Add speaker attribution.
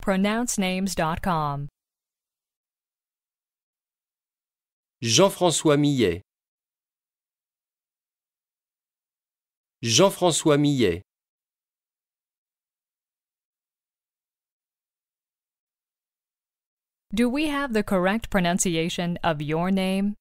Speaker 1: pronouncenames.com.
Speaker 2: Jean-François Millet. Jean-François Millet.
Speaker 1: Do we have the correct pronunciation of your name?